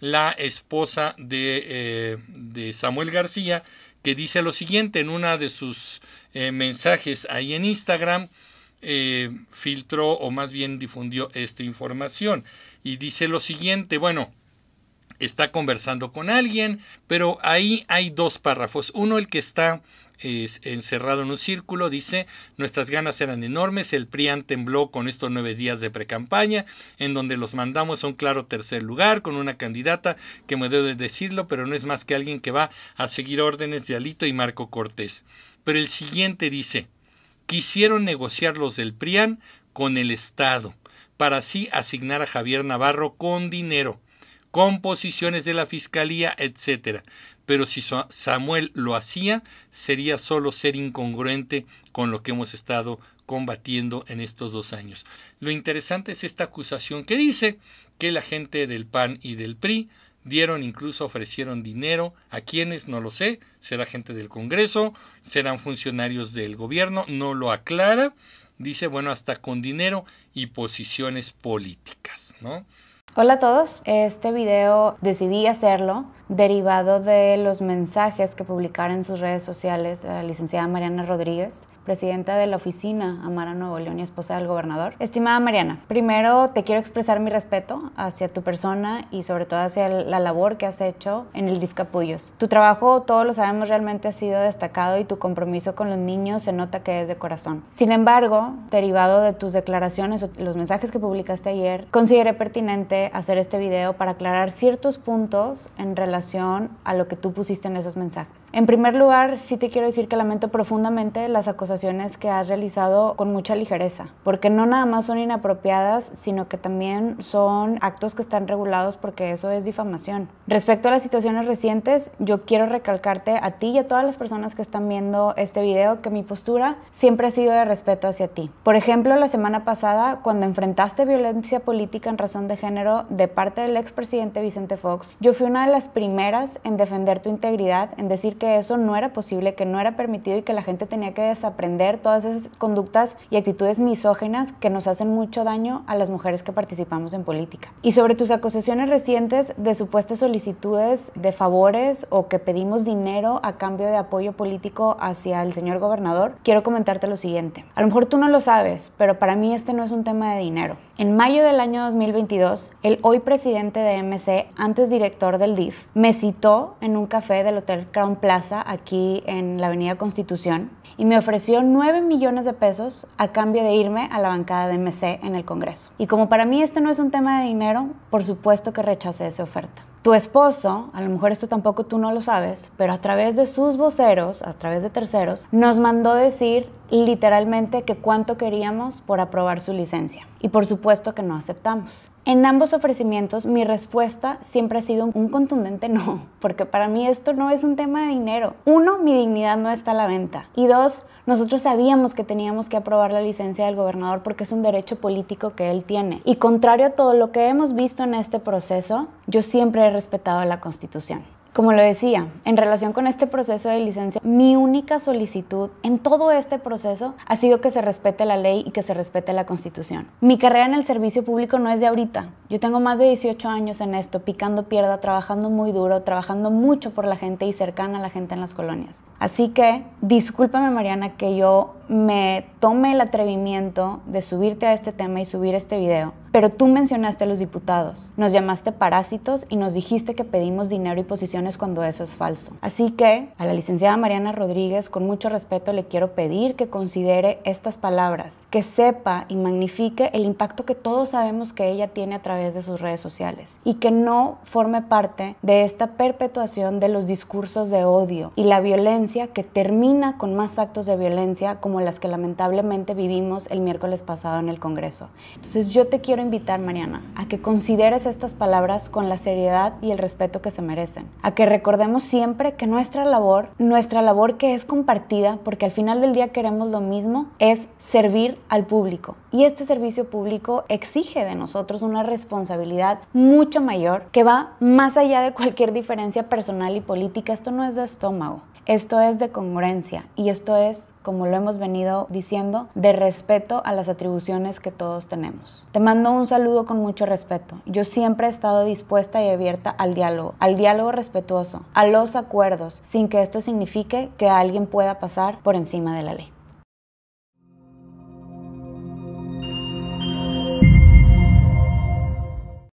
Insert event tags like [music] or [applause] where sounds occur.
la esposa de, eh, de Samuel García, que dice lo siguiente en una de sus eh, mensajes ahí en Instagram. Eh, filtró o más bien difundió esta información y dice lo siguiente, bueno, está conversando con alguien, pero ahí hay dos párrafos. Uno, el que está encerrado en un círculo, dice, nuestras ganas eran enormes, el PRIAN tembló con estos nueve días de precampaña, en donde los mandamos a un claro tercer lugar, con una candidata que me debe decirlo, pero no es más que alguien que va a seguir órdenes de Alito y Marco Cortés. Pero el siguiente dice, quisieron negociar los del PRIAN con el Estado, para así asignar a Javier Navarro con dinero composiciones de la fiscalía, etcétera, Pero si Samuel lo hacía, sería solo ser incongruente con lo que hemos estado combatiendo en estos dos años. Lo interesante es esta acusación que dice que la gente del PAN y del PRI dieron, incluso ofrecieron dinero a quienes, no lo sé, será gente del Congreso, serán funcionarios del gobierno, no lo aclara, dice, bueno, hasta con dinero y posiciones políticas, ¿no? Hola a todos, este video decidí hacerlo derivado de los mensajes que publicara en sus redes sociales la licenciada Mariana Rodríguez, presidenta de la oficina Amara Nuevo León y esposa del gobernador. Estimada Mariana, primero te quiero expresar mi respeto hacia tu persona y sobre todo hacia la labor que has hecho en el DIF Capullos. Tu trabajo, todos lo sabemos, realmente ha sido destacado y tu compromiso con los niños se nota que es de corazón. Sin embargo, derivado de tus declaraciones o los mensajes que publicaste ayer, consideré pertinente hacer este video para aclarar ciertos puntos en relación a lo que tú pusiste en esos mensajes. En primer lugar, sí te quiero decir que lamento profundamente las acusaciones que has realizado con mucha ligereza, porque no nada más son inapropiadas, sino que también son actos que están regulados porque eso es difamación. Respecto a las situaciones recientes, yo quiero recalcarte a ti y a todas las personas que están viendo este video que mi postura siempre ha sido de respeto hacia ti. Por ejemplo, la semana pasada, cuando enfrentaste violencia política en razón de género, de parte del expresidente Vicente Fox, yo fui una de las primeras en defender tu integridad, en decir que eso no era posible, que no era permitido y que la gente tenía que desaprender todas esas conductas y actitudes misógenas que nos hacen mucho daño a las mujeres que participamos en política. Y sobre tus acusaciones recientes de supuestas solicitudes de favores o que pedimos dinero a cambio de apoyo político hacia el señor gobernador, quiero comentarte lo siguiente. A lo mejor tú no lo sabes, pero para mí este no es un tema de dinero. En mayo del año 2022, el hoy presidente de MC, antes director del DIF, me citó en un café del Hotel Crown Plaza aquí en la Avenida Constitución y me ofreció 9 millones de pesos a cambio de irme a la bancada de MC en el Congreso. Y como para mí este no es un tema de dinero, por supuesto que rechacé esa oferta tu esposo, a lo mejor esto tampoco tú no lo sabes, pero a través de sus voceros, a través de terceros, nos mandó decir literalmente que cuánto queríamos por aprobar su licencia. Y por supuesto que no aceptamos. En ambos ofrecimientos mi respuesta siempre ha sido un contundente no, [laughs] porque para mí esto no es un tema de dinero. Uno, mi dignidad no está a la venta. Y dos, nosotros sabíamos que teníamos que aprobar la licencia del gobernador porque es un derecho político que él tiene. Y contrario a todo lo que hemos visto en este proceso, yo siempre he respetado la Constitución. Como lo decía, en relación con este proceso de licencia, mi única solicitud en todo este proceso ha sido que se respete la ley y que se respete la constitución. Mi carrera en el servicio público no es de ahorita. Yo tengo más de 18 años en esto, picando pierda, trabajando muy duro, trabajando mucho por la gente y cercana a la gente en las colonias. Así que discúlpame Mariana que yo me tome el atrevimiento de subirte a este tema y subir este video, pero tú mencionaste a los diputados, nos llamaste parásitos y nos dijiste que pedimos dinero y posiciones cuando eso es falso. Así que a la licenciada Mariana Rodríguez, con mucho respeto, le quiero pedir que considere estas palabras, que sepa y magnifique el impacto que todos sabemos que ella tiene a través de sus redes sociales y que no forme parte de esta perpetuación de los discursos de odio y la violencia que termina con más actos de violencia como las que lamentablemente vivimos el miércoles pasado en el Congreso. Entonces yo te quiero invitar, Mariana, a que consideres estas palabras con la seriedad y el respeto que se merecen, a que recordemos siempre que nuestra labor, nuestra labor que es compartida, porque al final del día queremos lo mismo, es servir al público. Y este servicio público exige de nosotros una responsabilidad mucho mayor que va más allá de cualquier diferencia personal y política. Esto no es de estómago, esto es de congruencia y esto es, como lo hemos venido diciendo, de respeto a las atribuciones que todos tenemos. Te mando un saludo con mucho respeto. Yo siempre he estado dispuesta y abierta al diálogo, al diálogo respetuoso, a los acuerdos, sin que esto signifique que alguien pueda pasar por encima de la ley.